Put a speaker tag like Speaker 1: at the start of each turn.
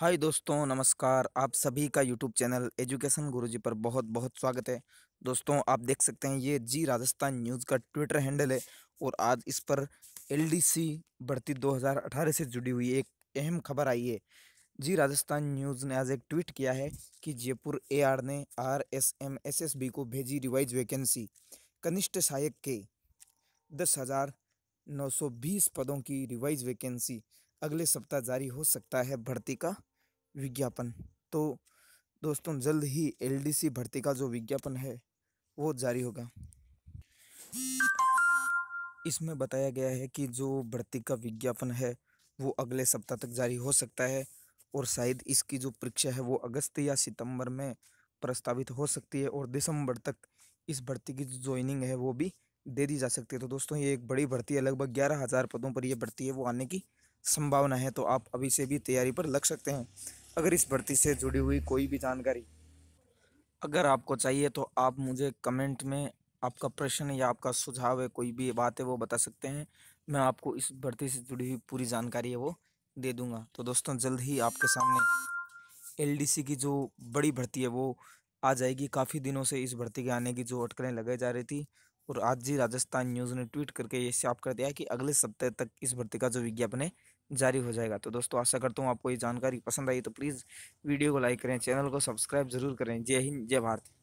Speaker 1: हाय दोस्तों नमस्कार आप सभी का यूट्यूब चैनल एजुकेशन गुरुजी पर बहुत बहुत स्वागत है दोस्तों आप देख सकते हैं ये जी राजस्थान न्यूज़ का ट्विटर हैंडल है और आज इस पर एलडीसी भर्ती 2018 से जुड़ी हुई एक अहम खबर आई है जी राजस्थान न्यूज़ ने आज एक ट्वीट किया है कि जयपुर ए ने R S M S S B को भेजी रिवाइज वैकेंसी कनिष्ठ सहायक के दस हज़ार नौ सौ बीस पदों की रिवाइज वैकेंसी अगले सप्ताह जारी हो सकता है भर्ती का विज्ञापन तो दोस्तों जल्द ही एलडीसी भर्ती का जो विज्ञापन है वो जारी होगा इसमें बताया गया है कि जो भर्ती का विज्ञापन है वो अगले सप्ताह तक जारी हो सकता है और शायद इसकी जो परीक्षा है वो अगस्त या सितंबर में प्रस्तावित हो सकती है और दिसंबर तक इस भर्ती की जो ज्वाइनिंग है वो भी दे दी जा सकती है तो दोस्तों ये एक बड़ी भर्ती है लगभग ग्यारह हज़ार पदों पर यह भर्ती है वो आने की संभावना है तो आप अभी से भी तैयारी पर लग सकते हैं अगर इस भर्ती से जुड़ी हुई कोई भी जानकारी अगर आपको चाहिए तो आप मुझे कमेंट में आपका प्रश्न या आपका सुझाव है कोई भी बात है वो बता सकते हैं मैं आपको इस भर्ती से जुड़ी हुई पूरी जानकारी है वो दे दूंगा तो दोस्तों जल्द ही आपके सामने एलडीसी की जो बड़ी भर्ती है वो आ जाएगी काफ़ी दिनों से इस भर्ती के आने की जो अटकलें लगाई जा रही थी और आज ही राजस्थान न्यूज़ ने ट्वीट करके ये साफ कर दिया कि अगले सप्ताह तक इस भर्ती का जो विज्ञापन है जारी हो जाएगा तो दोस्तों आशा करता हूँ आपको ये जानकारी पसंद आई तो प्लीज़ वीडियो को लाइक करें चैनल को सब्सक्राइब जरूर करें जय हिंद जय भारत